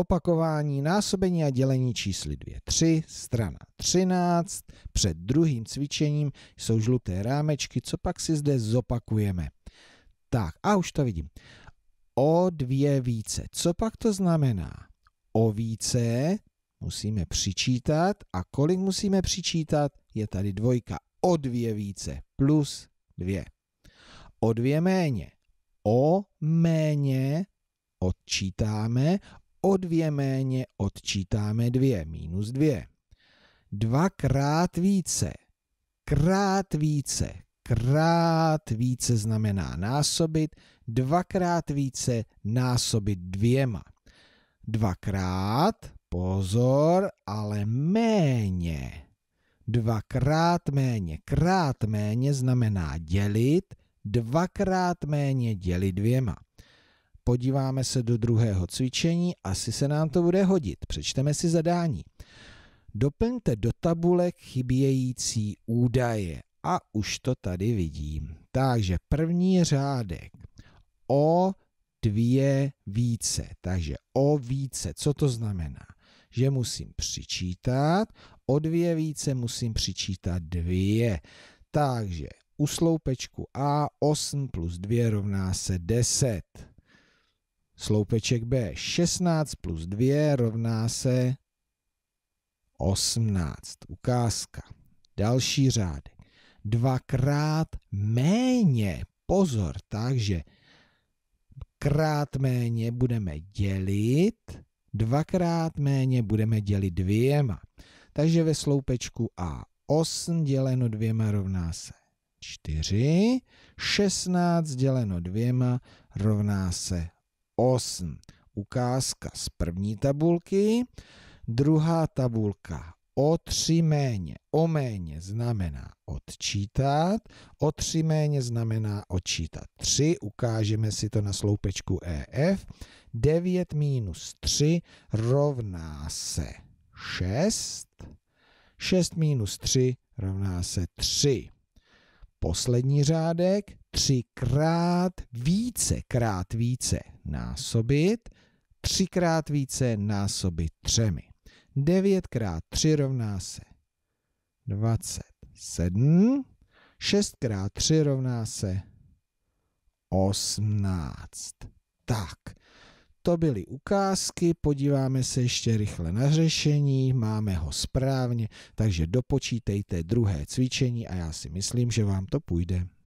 Opakování násobení a dělení čísly 2, 3, strana 13. Před druhým cvičením jsou žluté rámečky, co pak si zde zopakujeme. Tak a už to vidím. O dvě více. Co pak to znamená? O více musíme přičítat a kolik musíme přičítat? Je tady dvojka. O dvě více plus dvě. O dvě méně. O méně odčítáme, o dvě méně odčítáme dvě, minus dvě. Dvakrát více, krát více, krát více znamená násobit, dvakrát více násobit dvěma. Dvakrát, pozor, ale méně. Dvakrát méně, krát méně znamená dělit, dvakrát méně dělit dvěma podíváme se do druhého cvičení, asi se nám to bude hodit. Přečteme si zadání. Doplňte do tabulek chybějící údaje. A už to tady vidím. Takže první řádek. O dvě více. Takže o více. Co to znamená? Že musím přičítat. O dvě více musím přičítat dvě. Takže u sloupečku A 8 plus 2 rovná se 10. Sloupeček B 16 plus 2 rovná se 18. Ukázka. Další řády. Dvakrát méně. Pozor, takže krát méně budeme dělit, dvakrát méně budeme dělit dvěma. Takže ve sloupečku A 8 děleno dvěma rovná se 4, 16 děleno dvěma rovná se 8. Ukázka z první tabulky. Druhá tabulka o 3 méně. O méně znamená odčítat, o 3 méně znamená odčítat 3, ukážeme si to na sloupečku EF. 9 minus 3 rovná se 6, 6 minus 3 rovná se 3 poslední řádek třikrát více, krát více násobit, třikrát více násobit třemi. 9 krát 3 rovná se 27, 6 krát 3 rovná se 18. Tak, to byly ukázky, podíváme se ještě rychle na řešení, máme ho správně, takže dopočítejte druhé cvičení a já si myslím, že vám to půjde.